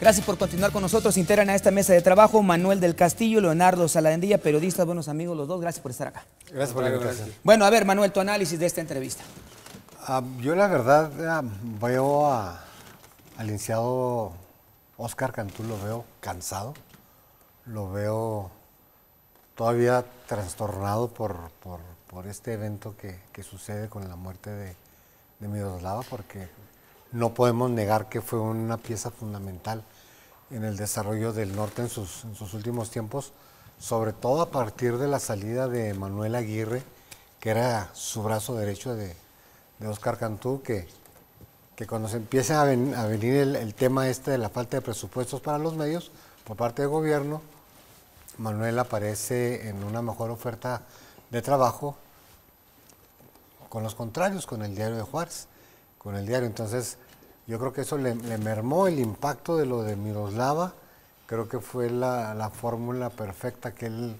Gracias por continuar con nosotros. Integran a esta mesa de trabajo Manuel del Castillo, Leonardo Saladendilla, periodistas, buenos amigos los dos. Gracias por estar acá. Gracias por la invitación. Bueno, a ver, Manuel, tu análisis de esta entrevista. Ah, yo la verdad ah, veo al iniciado Oscar Cantú, lo veo cansado, lo veo todavía trastornado por, por, este evento que, sucede con la muerte de, de Miroslava, porque no podemos negar que fue una pieza fundamental en el desarrollo del norte en sus, últimos tiempos, sobre todo a partir de la salida de Manuel Aguirre, que era su brazo derecho de, Oscar Cantú, que, que cuando se empieza a, venir el, el, tema este de la falta de presupuestos para los medios por parte del gobierno, Manuel aparece en una mejor oferta de trabajo con los contrarios, con el diario de Juárez con el diario. Entonces, yo creo que eso le, mermó el impacto de lo de Miroslava. Creo que fue la, fórmula perfecta que él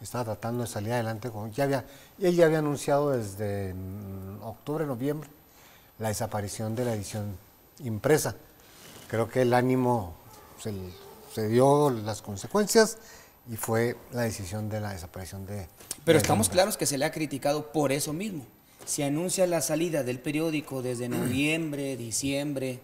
estaba tratando de salir adelante. Con, ya había, él ya había anunciado desde mm, octubre, noviembre, la desaparición de la edición impresa. Creo que el ánimo se, dio las consecuencias y fue la decisión de la desaparición de... Pero estamos claros que se le ha criticado por eso mismo se anuncia la salida del periódico desde noviembre, diciembre,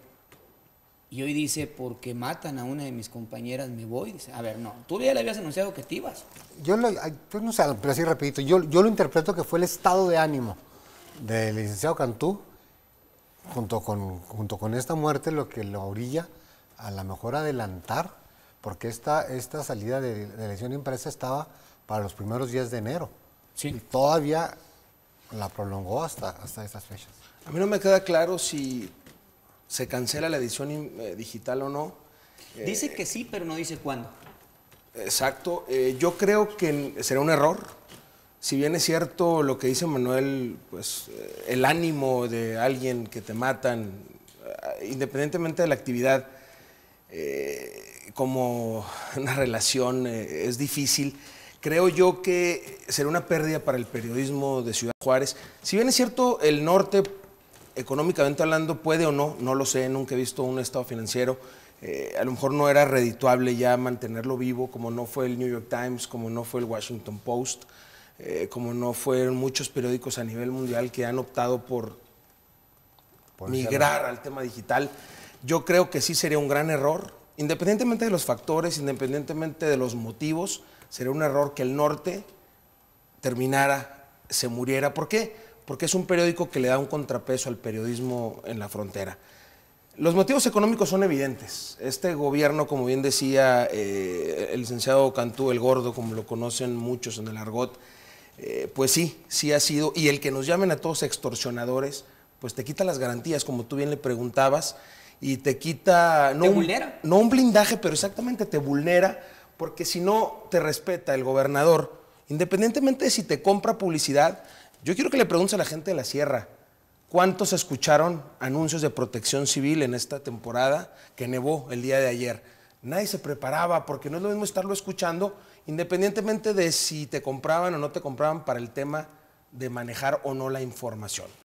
y hoy dice, porque matan a una de mis compañeras, me voy. a ver, no, tú ya le habías anunciado que te ibas. Yo lo, no sé, pero así yo, yo lo interpreto que fue el estado de ánimo del licenciado Cantú, junto con, junto con esta muerte, lo que lo orilla a lo mejor adelantar, porque esta, esta salida de, de elección impresa estaba para los primeros días de enero. Sí. Y todavía la prolongó hasta, hasta estas fechas. A mí no me queda claro si se cancela la edición eh, digital o no. Eh, dice que sí, pero no dice cuándo. Exacto. Eh, yo creo que será un error. Si bien es cierto lo que dice Manuel, pues el ánimo de alguien que te matan, independientemente de la actividad, como una relación es difícil creo yo que será una pérdida para el periodismo de Ciudad Juárez. Si bien es cierto, el norte, económicamente hablando, puede o no, no lo sé, nunca he visto un estado financiero. Eh, a lo mejor no era redituable ya mantenerlo vivo, como no fue el New York Times, como no fue el Washington Post, eh, como no fueron muchos periódicos a nivel mundial que han optado por, migrar al tema digital. Yo creo que sí sería un gran error, independientemente de los factores, independientemente de los motivos, sería un error que el norte terminara, se muriera. ¿Por qué? Porque es un periódico que le da un contrapeso al periodismo en la frontera. Los motivos económicos son evidentes. Este gobierno, como bien decía eh, el licenciado Cantú, el gordo, como lo conocen muchos en el argot, eh, pues sí, sí ha sido. Y el que nos llamen a todos extorsionadores, pues te quita las garantías, como tú bien le preguntabas, y te quita... ¿Te No un blindaje, pero exactamente te vulnera porque si no te respeta el gobernador, independientemente de si te compra publicidad, yo quiero que le pregunte a la gente de la sierra, ¿cuántos escucharon anuncios de protección civil en esta temporada que nevó el día de ayer? Nadie se preparaba porque no es lo mismo estarlo escuchando independientemente de si te compraban o no te compraban para el tema de manejar o no la información.